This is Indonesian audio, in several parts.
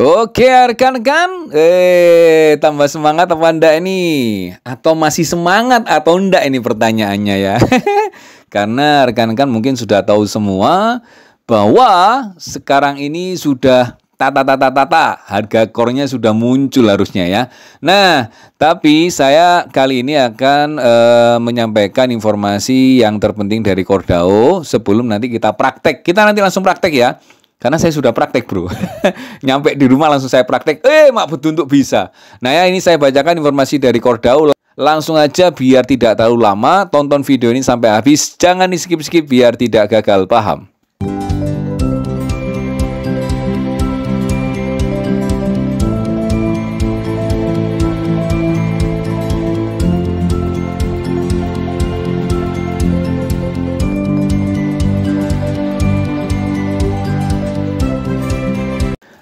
Oke rekan-rekan, eh tambah semangat apa anda ini? Atau masih semangat atau enggak ini pertanyaannya ya? Karena rekan-rekan mungkin sudah tahu semua bahwa sekarang ini sudah tata tata tata harga kornya sudah muncul harusnya ya. Nah, tapi saya kali ini akan e, menyampaikan informasi yang terpenting dari Kordao sebelum nanti kita praktek. Kita nanti langsung praktek ya. Karena saya sudah praktek bro Nyampe di rumah langsung saya praktek Eh mak betul untuk bisa Nah ya ini saya bacakan informasi dari Kordau Langsung aja biar tidak terlalu lama Tonton video ini sampai habis Jangan di skip-skip biar tidak gagal paham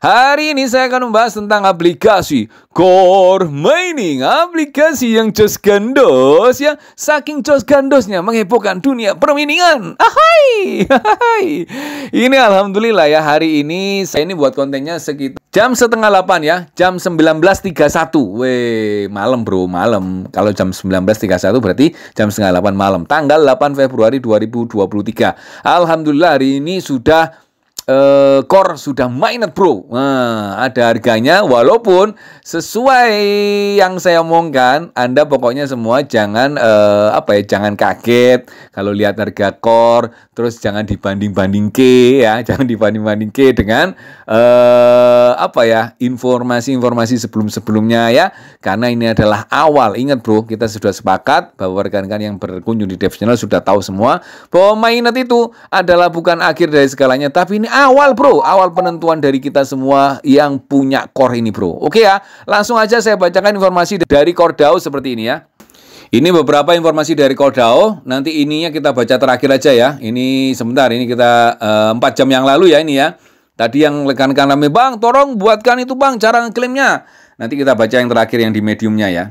Hari ini saya akan membahas tentang aplikasi Core Mining, aplikasi yang jos gandos ya, saking jos gandosnya menghebohkan dunia perminingan. Ahai, ahai. Ini alhamdulillah ya hari ini saya ini buat kontennya sekitar jam setengah 8 ya, jam 19.31. Weh, malam bro, malam. Kalau jam 19.31 berarti jam setengah 8 malam, tanggal 8 Februari 2023. Alhamdulillah hari ini sudah uh, eh, core sudah minor bro. Nah, ada harganya walaupun sesuai yang saya omongkan, Anda pokoknya semua jangan uh, apa ya, jangan kaget kalau lihat harga core, terus jangan dibanding-banding ke ya, jangan dibanding-banding ke dengan uh, apa ya, informasi-informasi sebelum-sebelumnya ya. Karena ini adalah awal. Ingat bro, kita sudah sepakat bahwa rekan-rekan yang berkunjung di Dev Channel sudah tahu semua bahwa mainet itu adalah bukan akhir dari segalanya, tapi ini awal bro, awal penentuan dari kita semua yang punya core ini bro. Oke ya, langsung aja saya bacakan informasi dari core DAO seperti ini ya. Ini beberapa informasi dari core DAO, Nanti ininya kita baca terakhir aja ya. Ini sebentar, ini kita eh, empat 4 jam yang lalu ya ini ya. Tadi yang rekan-rekan rame, Bang, tolong buatkan itu Bang, cara ngeklaimnya. Nanti kita baca yang terakhir yang di mediumnya ya.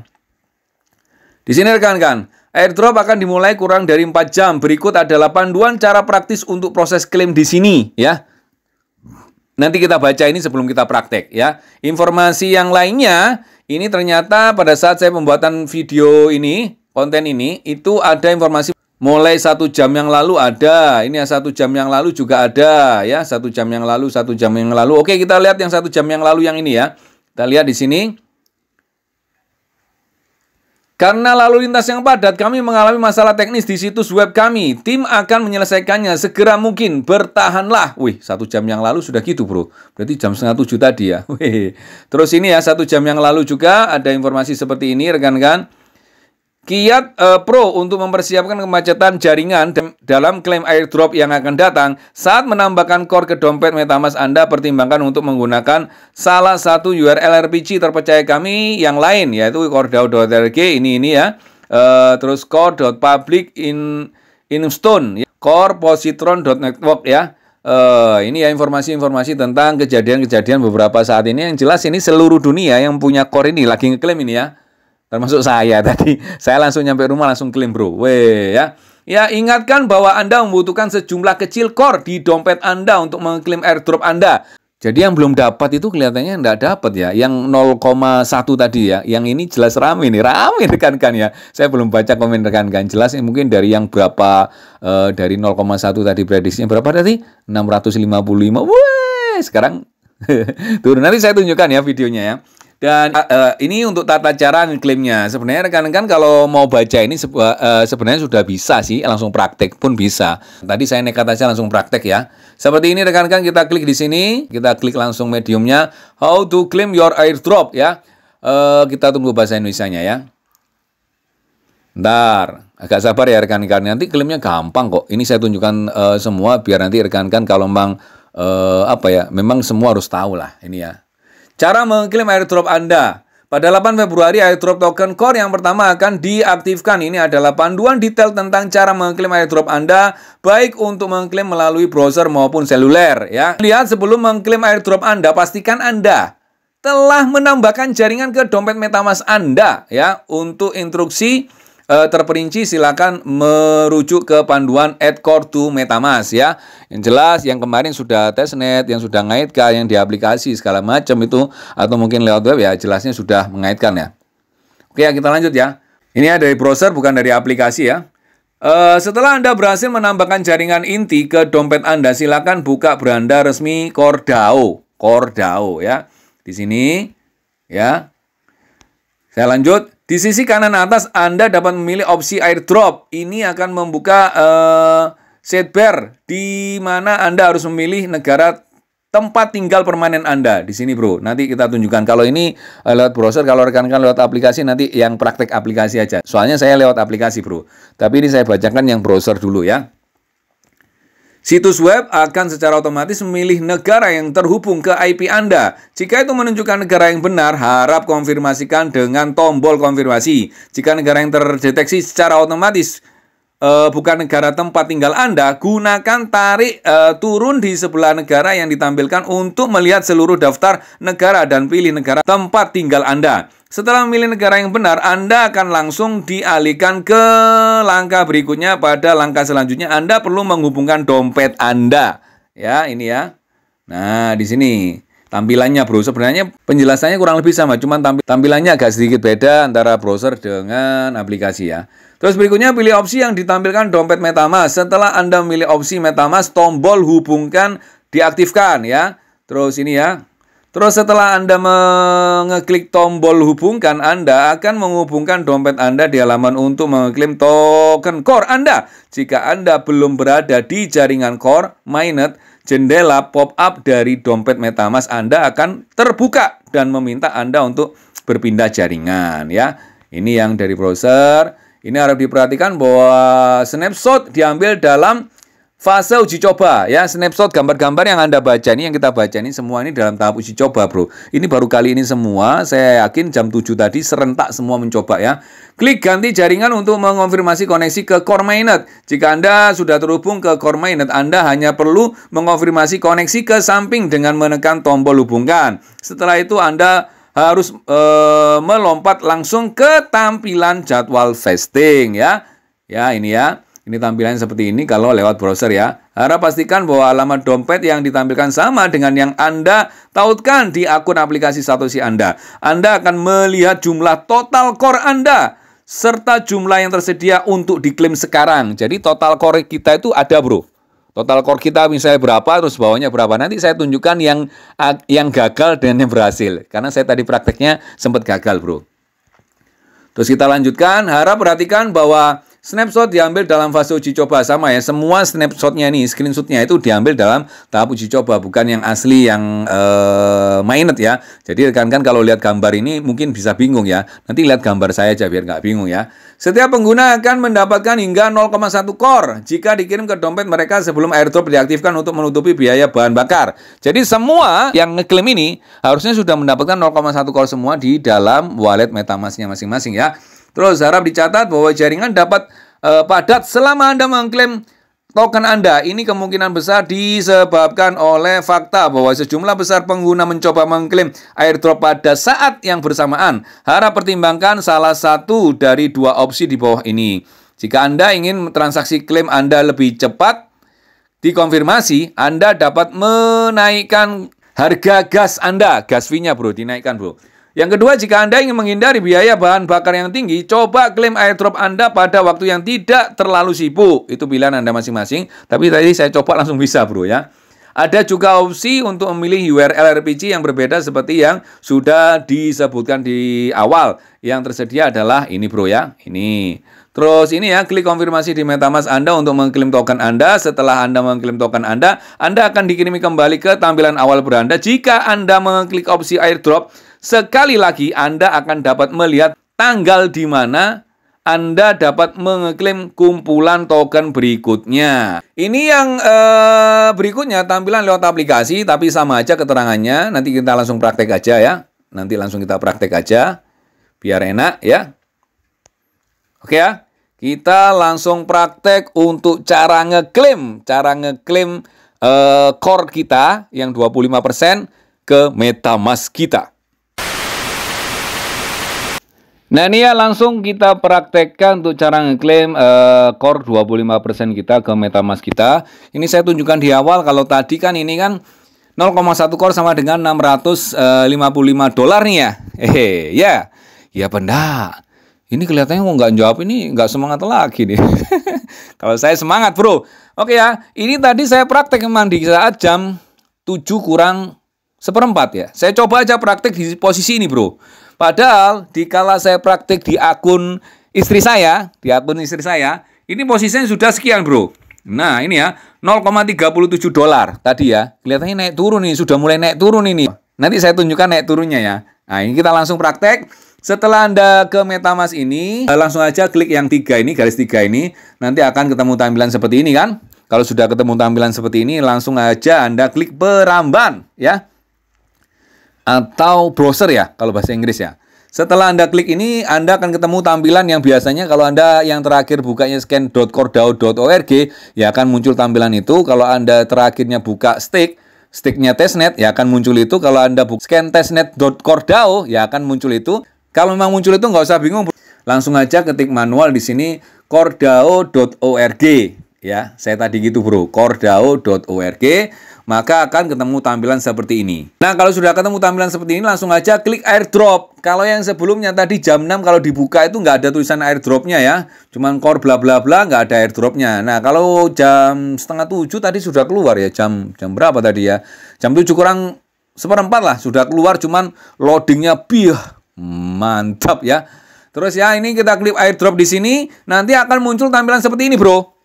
Di sini rekan-rekan, airdrop akan dimulai kurang dari 4 jam. Berikut adalah panduan cara praktis untuk proses klaim di sini ya. Nanti kita baca ini sebelum kita praktek ya. Informasi yang lainnya ini ternyata pada saat saya pembuatan video ini, konten ini itu ada informasi mulai satu jam yang lalu ada, ini satu jam yang lalu juga ada ya, satu jam yang lalu, satu jam yang lalu. Oke kita lihat yang satu jam yang lalu yang ini ya. Kita lihat di sini. Karena lalu lintas yang padat, kami mengalami masalah teknis di situs web kami. Tim akan menyelesaikannya segera mungkin. Bertahanlah. Wih, satu jam yang lalu sudah gitu, bro. Berarti jam setengah tujuh tadi ya. Wih. Terus ini ya, satu jam yang lalu juga ada informasi seperti ini, rekan-rekan. Kiat uh, Pro untuk mempersiapkan kemacetan jaringan dalam klaim airdrop yang akan datang saat menambahkan core ke dompet MetaMask Anda pertimbangkan untuk menggunakan salah satu URL RPG terpercaya kami yang lain yaitu core.org ini ini ya uh, terus core.public in instone ya. core positron.network ya uh, ini ya informasi-informasi tentang kejadian-kejadian beberapa saat ini yang jelas ini seluruh dunia yang punya core ini lagi ngeklaim ini ya termasuk saya tadi. Saya langsung nyampe rumah langsung klaim bro. Weh ya. Ya ingatkan bahwa Anda membutuhkan sejumlah kecil core di dompet Anda untuk mengklaim airdrop Anda. Jadi yang belum dapat itu kelihatannya nggak dapat ya. Yang 0,1 tadi ya. Yang ini jelas rame nih. Rame rekan kan ya. Saya belum baca komen rekan-rekan. Jelas ya, mungkin dari yang berapa eh, dari 0,1 tadi prediksinya berapa tadi? 655. Wih, sekarang turun. Nanti saya tunjukkan ya videonya ya. Dan uh, ini untuk tata cara klaimnya. Sebenarnya rekan-rekan kan kalau mau baca ini uh, sebenarnya sudah bisa sih langsung praktek pun bisa. Tadi saya nekat aja langsung praktek ya. Seperti ini rekan-rekan kita klik di sini, kita klik langsung mediumnya how to claim your airdrop ya. Uh, kita tunggu bahasa Indonesia-nya ya. Ntar, agak sabar ya rekan-rekan. Nanti klaimnya gampang kok. Ini saya tunjukkan uh, semua biar nanti rekan-rekan kalau memang uh, apa ya, memang semua harus tahu lah ini ya. Cara mengklaim airdrop Anda. Pada 8 Februari, airdrop token core yang pertama akan diaktifkan. Ini adalah panduan detail tentang cara mengklaim airdrop Anda, baik untuk mengklaim melalui browser maupun seluler. Ya, Lihat sebelum mengklaim airdrop Anda, pastikan Anda telah menambahkan jaringan ke dompet MetaMask Anda ya untuk instruksi Eh, terperinci silakan merujuk ke panduan add core to metamask ya. Yang jelas yang kemarin sudah testnet, yang sudah ngaitkan, yang di aplikasi segala macam itu atau mungkin lewat web ya jelasnya sudah mengaitkan ya. Oke, ya, kita lanjut ya. Ini dari browser bukan dari aplikasi ya. Uh, setelah Anda berhasil menambahkan jaringan inti ke dompet Anda, silakan buka beranda resmi Cordao. Cordao ya. Di sini ya. Saya lanjut. Di sisi kanan atas Anda dapat memilih opsi airdrop. Ini akan membuka uh, eh, sidebar di mana Anda harus memilih negara tempat tinggal permanen Anda di sini, Bro. Nanti kita tunjukkan kalau ini uh, lewat browser, kalau rekan-rekan lewat aplikasi nanti yang praktek aplikasi aja. Soalnya saya lewat aplikasi, Bro. Tapi ini saya bacakan yang browser dulu ya. Situs web akan secara otomatis memilih negara yang terhubung ke IP Anda. Jika itu menunjukkan negara yang benar, harap konfirmasikan dengan tombol konfirmasi. Jika negara yang terdeteksi secara otomatis Eh, bukan negara tempat tinggal Anda, gunakan tarik e, turun di sebelah negara yang ditampilkan untuk melihat seluruh daftar negara dan pilih negara tempat tinggal Anda. Setelah memilih negara yang benar, Anda akan langsung dialihkan ke langkah berikutnya. Pada langkah selanjutnya, Anda perlu menghubungkan dompet Anda. Ya, ini ya. Nah, di sini tampilannya browser, sebenarnya penjelasannya kurang lebih sama cuman tampil tampilannya agak sedikit beda antara browser dengan aplikasi ya terus berikutnya pilih opsi yang ditampilkan dompet MetaMask setelah anda memilih opsi MetaMask tombol hubungkan diaktifkan ya terus ini ya Terus setelah Anda mengeklik tombol hubungkan, Anda akan menghubungkan dompet Anda di halaman untuk mengklaim token core Anda. Jika Anda belum berada di jaringan core, mainnet, jendela pop-up dari dompet MetaMask Anda akan terbuka dan meminta Anda untuk berpindah jaringan ya. Ini yang dari browser. Ini harap diperhatikan bahwa snapshot diambil dalam Fase uji coba ya, snapshot gambar-gambar yang Anda baca ini yang kita baca ini semua ini dalam tahap uji coba, Bro. Ini baru kali ini semua, saya yakin jam 7 tadi serentak semua mencoba ya. Klik ganti jaringan untuk mengonfirmasi koneksi ke core mainnet. Jika Anda sudah terhubung ke core mainnet, Anda hanya perlu mengonfirmasi koneksi ke samping dengan menekan tombol hubungkan. Setelah itu Anda harus e, melompat langsung ke tampilan jadwal vesting ya. Ya, ini ya. Ini tampilannya seperti ini kalau lewat browser ya. Harap pastikan bahwa alamat dompet yang ditampilkan sama dengan yang Anda tautkan di akun aplikasi Satoshi Anda. Anda akan melihat jumlah total core Anda serta jumlah yang tersedia untuk diklaim sekarang. Jadi total core kita itu ada, Bro. Total core kita misalnya berapa, terus bawahnya berapa. Nanti saya tunjukkan yang yang gagal dan yang berhasil. Karena saya tadi prakteknya sempat gagal, Bro. Terus kita lanjutkan, harap perhatikan bahwa Snapshot diambil dalam fase uji coba sama ya. Semua snapshotnya nih, screenshotnya itu diambil dalam tahap uji coba, bukan yang asli yang uh, mainet ya. Jadi rekan-rekan kalau lihat gambar ini mungkin bisa bingung ya. Nanti lihat gambar saya aja biar nggak bingung ya. Setiap pengguna akan mendapatkan hingga 0,1 core jika dikirim ke dompet mereka sebelum airdrop diaktifkan untuk menutupi biaya bahan bakar. Jadi semua yang ngeklaim ini harusnya sudah mendapatkan 0,1 core semua di dalam wallet MetaMasknya masing-masing ya. Terus harap dicatat bahwa jaringan dapat e, padat selama Anda mengklaim token Anda. Ini kemungkinan besar disebabkan oleh fakta bahwa sejumlah besar pengguna mencoba mengklaim airdrop pada saat yang bersamaan. Harap pertimbangkan salah satu dari dua opsi di bawah ini. Jika Anda ingin transaksi klaim Anda lebih cepat, dikonfirmasi Anda dapat menaikkan harga gas Anda. Gas fee-nya, Bro, dinaikkan, Bro. Yang kedua, jika Anda ingin menghindari biaya bahan bakar yang tinggi, coba klaim airdrop Anda pada waktu yang tidak terlalu sibuk. Itu pilihan Anda masing-masing. Tapi tadi saya coba langsung bisa, bro ya. Ada juga opsi untuk memilih URL RPG yang berbeda seperti yang sudah disebutkan di awal. Yang tersedia adalah ini bro ya, ini. Terus ini ya, klik konfirmasi di MetaMask Anda untuk mengklaim token Anda. Setelah Anda mengklaim token Anda, Anda akan dikirimi kembali ke tampilan awal beranda. Jika Anda mengklik opsi airdrop, Sekali lagi Anda akan dapat melihat tanggal di mana anda dapat mengeklaim kumpulan token berikutnya. Ini yang eh, berikutnya tampilan lewat aplikasi, tapi sama aja keterangannya. Nanti kita langsung praktek aja ya. Nanti langsung kita praktek aja, biar enak ya. Oke ya, kita langsung praktek untuk cara ngeklaim, cara ngeklaim eh, core kita yang 25% ke MetaMask kita. Nah ini ya langsung kita praktekkan untuk cara ngeklaim uh, core 25% kita ke metamask kita. Ini saya tunjukkan di awal kalau tadi kan ini kan 0,1 core sama dengan 655 eh, dolar nih ya. Hehe, ya. Ya benda. Ini kelihatannya kok nggak jawab ini nggak semangat lagi nih. kalau saya semangat bro. Oke ya, ini tadi saya praktek memang di saat jam 7 kurang seperempat ya. Saya coba aja praktek di posisi ini bro. Padahal dikala saya praktik di akun istri saya, di akun istri saya, ini posisinya sudah sekian bro. Nah ini ya 0,37 dolar tadi ya kelihatannya naik turun nih sudah mulai naik turun ini nanti saya tunjukkan naik turunnya ya nah ini kita langsung praktek setelah Anda ke Metamask ini, eh, langsung aja klik yang tiga ini, garis tiga ini. Nanti akan ketemu tampilan seperti ini kan. Kalau sudah ketemu tampilan seperti ini, langsung aja Anda klik peramban ya atau browser ya kalau bahasa Inggris ya. Setelah Anda klik ini, Anda akan ketemu tampilan yang biasanya kalau Anda yang terakhir bukanya scan.cordao.org, ya akan muncul tampilan itu. Kalau Anda terakhirnya buka stick, sticknya testnet, ya akan muncul itu. Kalau Anda buka scan testnet.cordao, ya akan muncul itu. Kalau memang muncul itu, nggak usah bingung. Langsung aja ketik manual di sini cordao.org ya saya tadi gitu bro kordao.org maka akan ketemu tampilan seperti ini nah kalau sudah ketemu tampilan seperti ini langsung aja klik airdrop kalau yang sebelumnya tadi jam 6 kalau dibuka itu nggak ada tulisan airdropnya ya cuman core bla bla bla nggak ada airdropnya nah kalau jam setengah tujuh tadi sudah keluar ya jam jam berapa tadi ya jam tujuh kurang seperempat lah sudah keluar cuman loadingnya biah mantap ya Terus ya ini kita klik airdrop di sini, nanti akan muncul tampilan seperti ini, Bro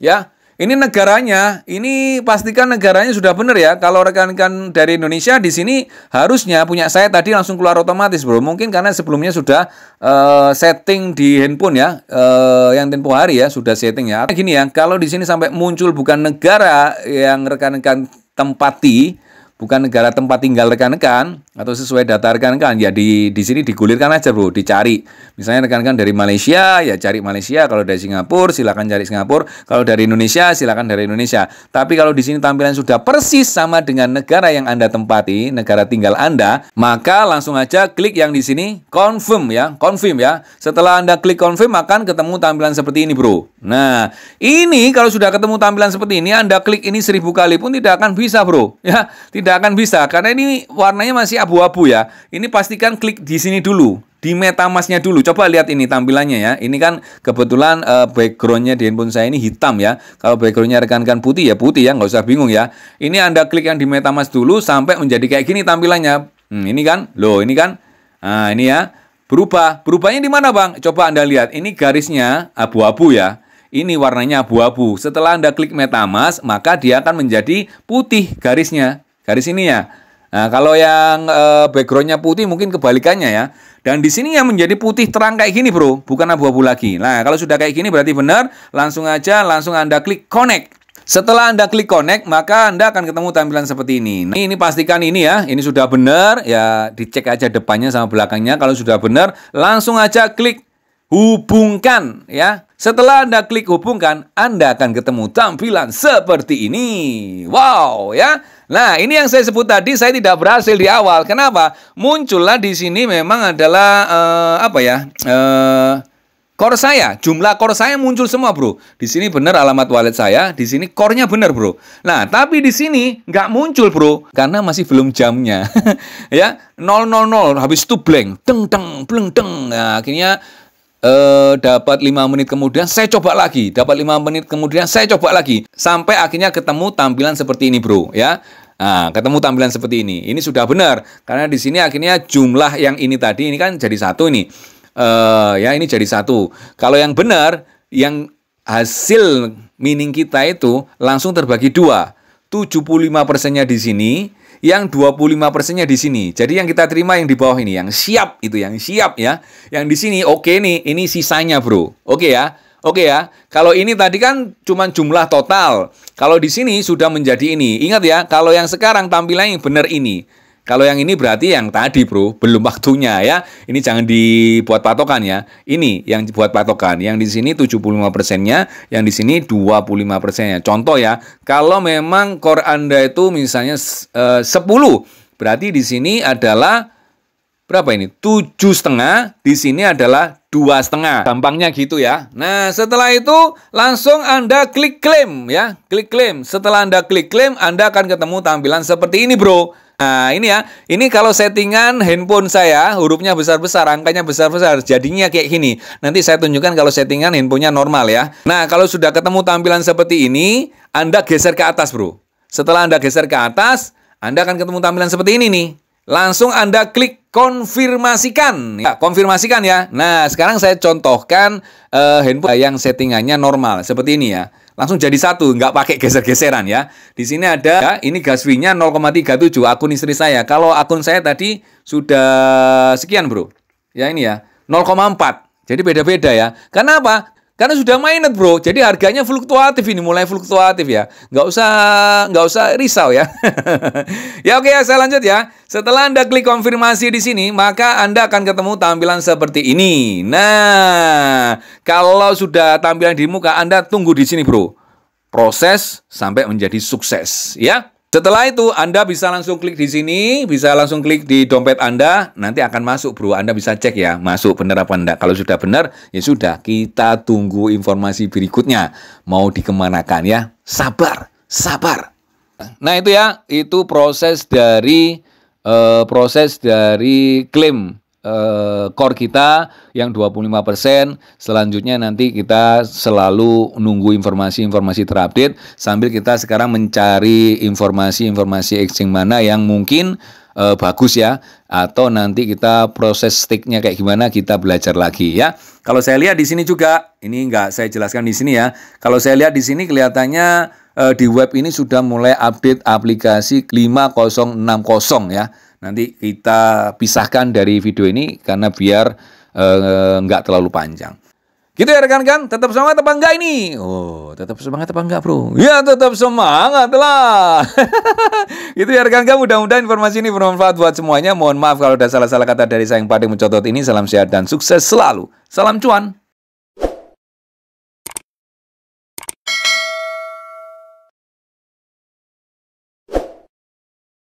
ya. Ini negaranya, ini pastikan negaranya sudah benar ya. Kalau rekan-rekan dari Indonesia di sini harusnya punya saya tadi langsung keluar otomatis, Bro. Mungkin karena sebelumnya sudah uh, setting di handphone ya, uh, yang tempo hari ya sudah setting ya. Gini ya, kalau di sini sampai muncul bukan negara yang rekan-rekan tempati, bukan negara tempat tinggal rekan-rekan atau sesuai data rekan-rekan ya di di sini digulirkan aja bro dicari misalnya rekan-rekan dari Malaysia ya cari Malaysia kalau dari Singapura silakan cari Singapura kalau dari Indonesia silakan dari Indonesia tapi kalau di sini tampilan sudah persis sama dengan negara yang anda tempati negara tinggal anda maka langsung aja klik yang di sini confirm ya confirm ya setelah anda klik confirm akan ketemu tampilan seperti ini bro nah ini kalau sudah ketemu tampilan seperti ini anda klik ini seribu kali pun tidak akan bisa bro ya tidak tidak akan bisa karena ini warnanya masih abu-abu ya. Ini pastikan klik di sini dulu di metamasknya dulu. Coba lihat ini tampilannya ya. Ini kan kebetulan uh, backgroundnya di handphone saya ini hitam ya. Kalau backgroundnya rekan-rekan putih ya putih ya, nggak usah bingung ya. Ini Anda klik yang di MetaMask dulu sampai menjadi kayak gini tampilannya. Hmm, ini kan, loh ini kan. Nah, ini ya. Berubah. Berubahnya di mana, Bang? Coba Anda lihat. Ini garisnya abu-abu ya. Ini warnanya abu-abu. Setelah Anda klik MetaMask, maka dia akan menjadi putih garisnya di sini ya. Nah, kalau yang e, backgroundnya putih mungkin kebalikannya ya. Dan di sini yang menjadi putih terang kayak gini bro, bukan abu-abu lagi. Nah, kalau sudah kayak gini berarti benar. Langsung aja, langsung Anda klik connect. Setelah Anda klik connect, maka Anda akan ketemu tampilan seperti ini. Nah, ini pastikan ini ya, ini sudah benar. Ya, dicek aja depannya sama belakangnya. Kalau sudah benar, langsung aja klik hubungkan ya. Setelah Anda klik hubungkan, Anda akan ketemu tampilan seperti ini. Wow ya. Nah, ini yang saya sebut tadi saya tidak berhasil di awal. Kenapa? Muncullah di sini memang adalah uh, apa ya? Uh, Core saya, jumlah core saya muncul semua bro. Di sini benar alamat wallet saya, di sini core-nya benar bro. Nah, tapi di sini nggak muncul bro, karena masih belum jamnya. ya, 000, habis itu blank, teng teng, bleng teng. Nah, akhirnya eh, dapat lima menit kemudian saya coba lagi, dapat lima menit kemudian saya coba lagi, sampai akhirnya ketemu tampilan seperti ini bro, ya. Nah, ketemu tampilan seperti ini. Ini sudah benar karena di sini akhirnya jumlah yang ini tadi ini kan jadi satu ini. Eh, ya ini jadi satu. Kalau yang benar, yang hasil mining kita itu langsung terbagi dua. 75 persennya di sini, yang 25 persennya di sini. Jadi yang kita terima yang di bawah ini, yang siap itu, yang siap ya. Yang di sini oke okay nih, ini sisanya bro. Oke okay ya, oke ya. Kalau ini tadi kan cuma jumlah total. Kalau di sini sudah menjadi ini. Ingat ya, kalau yang sekarang tampilannya yang benar ini. Kalau yang ini berarti yang tadi, Bro, belum waktunya ya. Ini jangan dibuat patokan ya. Ini yang dibuat patokan. Yang di sini 75 persennya, yang di sini 25 persennya. Contoh ya, kalau memang core Anda itu misalnya eh, uh, 10, berarti di sini adalah berapa ini? Tujuh setengah. Di sini adalah dua setengah. Gampangnya gitu ya. Nah, setelah itu langsung Anda klik klaim ya, klik klaim. Setelah Anda klik klaim, Anda akan ketemu tampilan seperti ini, Bro. Nah, ini ya. Ini kalau settingan handphone saya, hurufnya besar-besar, angkanya besar-besar, jadinya kayak gini. Nanti saya tunjukkan kalau settingan handphonenya normal ya. Nah, kalau sudah ketemu tampilan seperti ini, Anda geser ke atas, Bro. Setelah Anda geser ke atas, Anda akan ketemu tampilan seperti ini nih langsung Anda klik konfirmasikan. Ya, konfirmasikan ya. Nah, sekarang saya contohkan uh, handphone yang settingannya normal seperti ini ya. Langsung jadi satu, nggak pakai geser-geseran ya. Di sini ada ya, ini gas fee-nya 0,37 akun istri saya. Kalau akun saya tadi sudah sekian, Bro. Ya ini ya, 0,4. Jadi beda-beda ya. Kenapa? Karena sudah mainet bro, jadi harganya fluktuatif ini mulai fluktuatif ya. Nggak usah nggak usah risau ya. ya oke ya saya lanjut ya. Setelah anda klik konfirmasi di sini, maka anda akan ketemu tampilan seperti ini. Nah, kalau sudah tampilan di muka, anda tunggu di sini bro. Proses sampai menjadi sukses ya. Setelah itu Anda bisa langsung klik di sini, bisa langsung klik di dompet Anda, nanti akan masuk bro. Anda bisa cek ya, masuk benar apa enggak. Kalau sudah benar, ya sudah kita tunggu informasi berikutnya. Mau dikemanakan ya, sabar, sabar. Nah itu ya, itu proses dari uh, proses dari klaim Eh, core kita yang 25%. Selanjutnya nanti kita selalu nunggu informasi-informasi terupdate sambil kita sekarang mencari informasi-informasi exchange mana yang mungkin uh, bagus ya atau nanti kita proses sticknya kayak gimana kita belajar lagi ya. Kalau saya lihat di sini juga, ini nggak saya jelaskan di sini ya. Kalau saya lihat di sini kelihatannya eh, di web ini sudah mulai update aplikasi 5060 ya Nanti kita pisahkan dari video ini karena biar nggak eh, nggak terlalu panjang. Gitu ya rekan-rekan, tetap semangat apa enggak ini? Oh, tetap semangat apa enggak bro? Ya tetap semangat lah. gitu ya rekan-rekan, mudah-mudahan informasi ini bermanfaat buat semuanya. Mohon maaf kalau ada salah-salah kata dari saya yang paling mencotot ini. Salam sehat dan sukses selalu. Salam cuan.